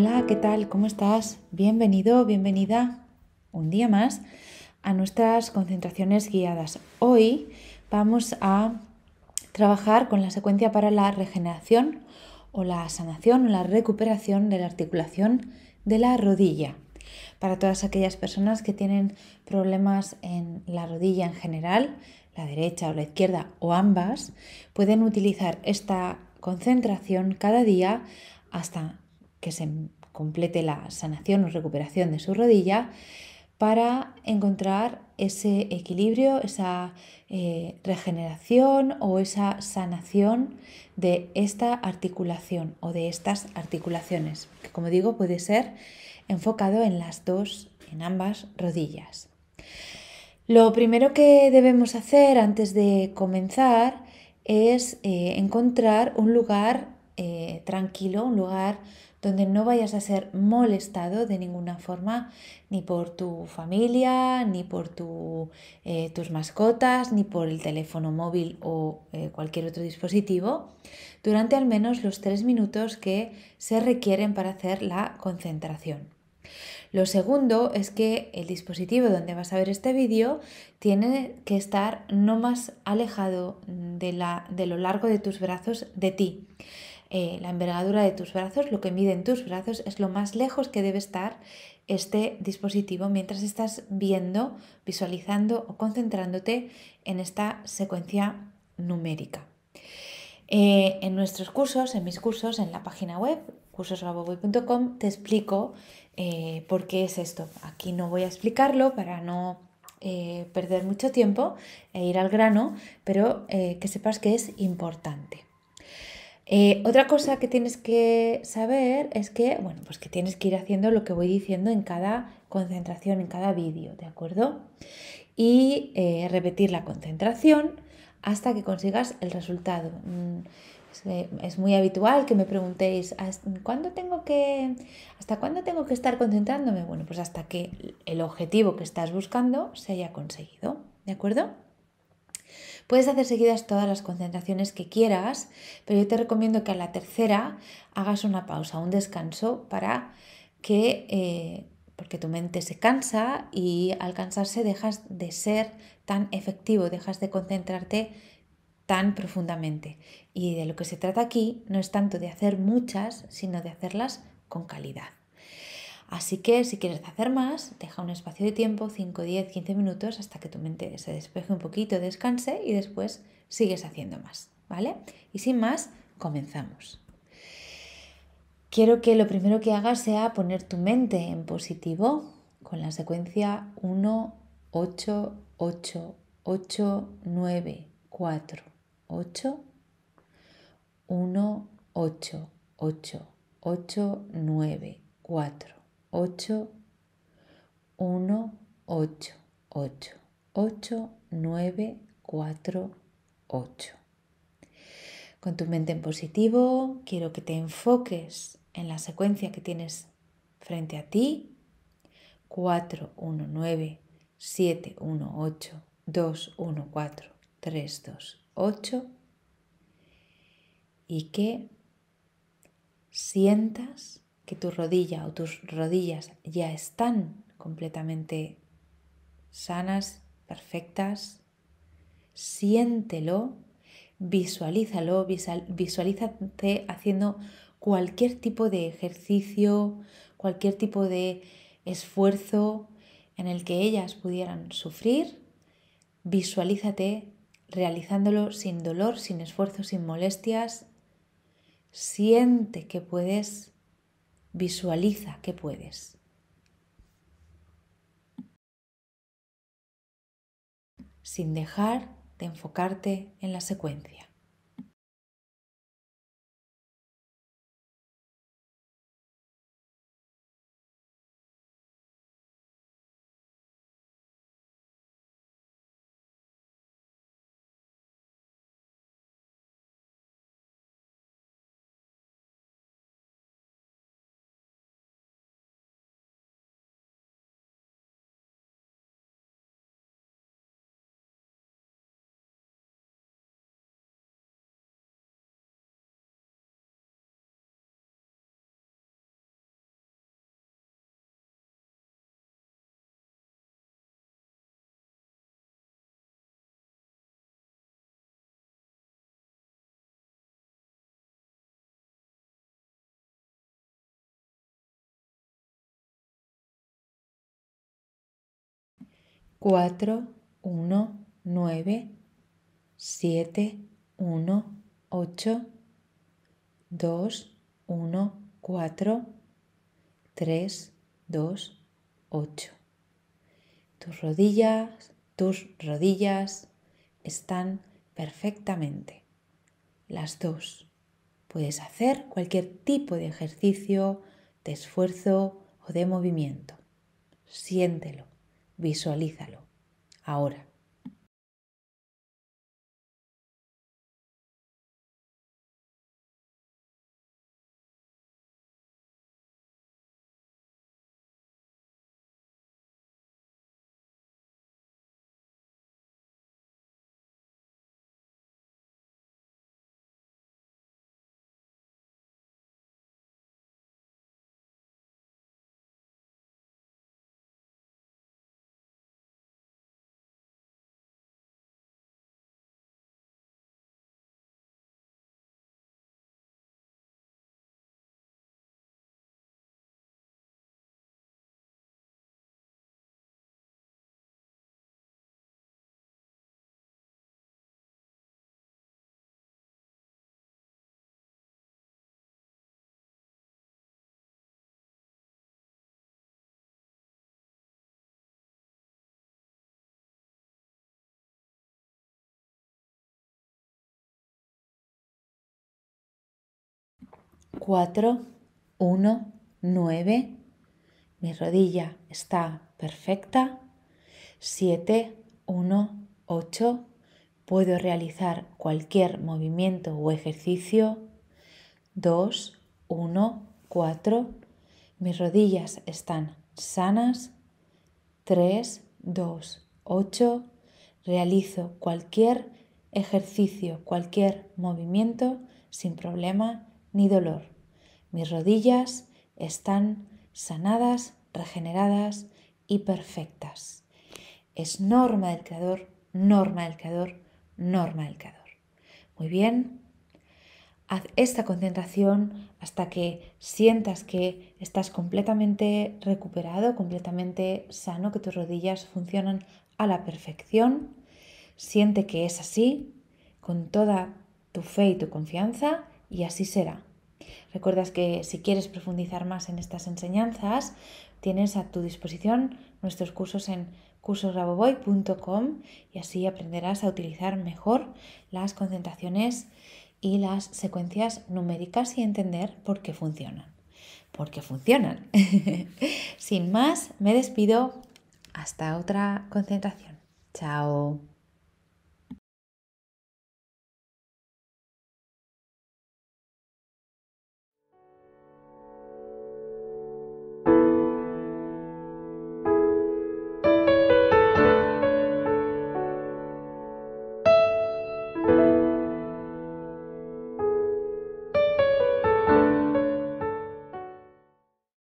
Hola, ¿qué tal? ¿Cómo estás? Bienvenido, bienvenida un día más a nuestras concentraciones guiadas. Hoy vamos a trabajar con la secuencia para la regeneración o la sanación o la recuperación de la articulación de la rodilla. Para todas aquellas personas que tienen problemas en la rodilla en general, la derecha o la izquierda o ambas, pueden utilizar esta concentración cada día hasta que se complete la sanación o recuperación de su rodilla para encontrar ese equilibrio, esa eh, regeneración o esa sanación de esta articulación o de estas articulaciones, que como digo puede ser enfocado en las dos, en ambas rodillas. Lo primero que debemos hacer antes de comenzar es eh, encontrar un lugar eh, tranquilo, un lugar donde no vayas a ser molestado de ninguna forma, ni por tu familia, ni por eh, tus mascotas, ni por el teléfono móvil o eh, cualquier otro dispositivo, durante al menos los tres minutos que se requieren para hacer la concentración. Lo segundo es que el dispositivo donde vas a ver este vídeo tiene que estar no más alejado de lo largo de tus brazos de ti. Eh, la envergadura de tus brazos, lo que miden tus brazos, es lo más lejos que debe estar este dispositivo mientras estás viendo, visualizando o concentrándote en esta secuencia numérica. Eh, en nuestros cursos, en mis cursos, en la página web cursosgaboboy.com, te explico eh, por qué es esto. Aquí no voy a explicarlo para no perder mucho tiempo e ir al grano, pero que sepas que es importante. Eh, otra cosa que tienes que saber es que, pues que tienes que ir haciendo lo que voy diciendo en cada concentración, en cada vídeo, ¿de acuerdo? Y eh, repetir la concentración hasta que consigas el resultado. Mm, eh, es, muy habitual que me preguntéis, ¿cuándo tengo que, ¿hasta cuándo tengo que estar concentrándome? Bueno, pues hasta que el objetivo que estás buscando se haya conseguido, ¿de acuerdo? Puedes hacer seguidas todas las concentraciones que quieras, pero yo te recomiendo que a la tercera hagas una pausa, un descanso para que, eh, porque tu mente se cansa y al cansarse dejas de ser tan efectivo, dejas de concentrarte tan profundamente. Y de lo que se trata aquí no es tanto de hacer muchas, sino de hacerlas con calidad. Así que si quieres hacer más, deja un espacio de tiempo, 5, 10, 15 minutos, hasta que tu mente se despeje un poquito, descanse y después sigues haciendo más, ¿vale? Y sin más, comenzamos. Quiero que lo primero que hagas sea poner tu mente en positivo con la secuencia 1, 8, 8, 8, 9, 4, 8, 1, 8, 8, 8, 9, 4. 8, 1, 8, 8, 8, 9, 4, 8. Con tu mente en positivo, quiero que te enfoques en la secuencia que tienes frente a ti. 4, 1, 9, 7, 1, 8, 2, 1, 4, 3, 2, 8. Y que sientas que tu rodilla o tus rodillas ya están completamente sanas, perfectas. Siéntelo, visualízalo, visualízate haciendo cualquier tipo de ejercicio, cualquier tipo de esfuerzo en el que ellas pudieran sufrir. Visualízate realizándolo sin dolor, sin esfuerzo, sin molestias. Siente que puedes Visualiza que puedes. Sin dejar de enfocarte en la secuencia. 4, 1, 9, 7, 1, 8, 2, 1, 4, 3, 2, 8. Tus rodillas, tus rodillas están perfectamente. Las dos. Puedes hacer cualquier tipo de ejercicio, de esfuerzo o de movimiento. Siéntelo. Visualízalo. Ahora. 4, 1, 9. Mi rodilla está perfecta. 7, 1, 8. Puedo realizar cualquier movimiento o ejercicio. 2, 1, 4. Mis rodillas están sanas. 3, 2, 8. Realizo cualquier ejercicio, cualquier movimiento sin problema ni dolor. Mis rodillas están sanadas, regeneradas y perfectas. Es norma del Creador, norma del Creador, norma del Creador. Muy bien, haz esta concentración hasta que sientas que estás completamente recuperado, completamente sano, que tus rodillas funcionan a la perfección. Siente que es así, con toda tu fe y tu confianza, y así será. Recuerdas que si quieres profundizar más en estas enseñanzas, tienes a tu disposición nuestros cursos en cursosraboboy.com y así aprenderás a utilizar mejor las concentraciones y las secuencias numéricas y entender por qué funcionan. qué funcionan. Sin más, me despido. Hasta otra concentración. Chao.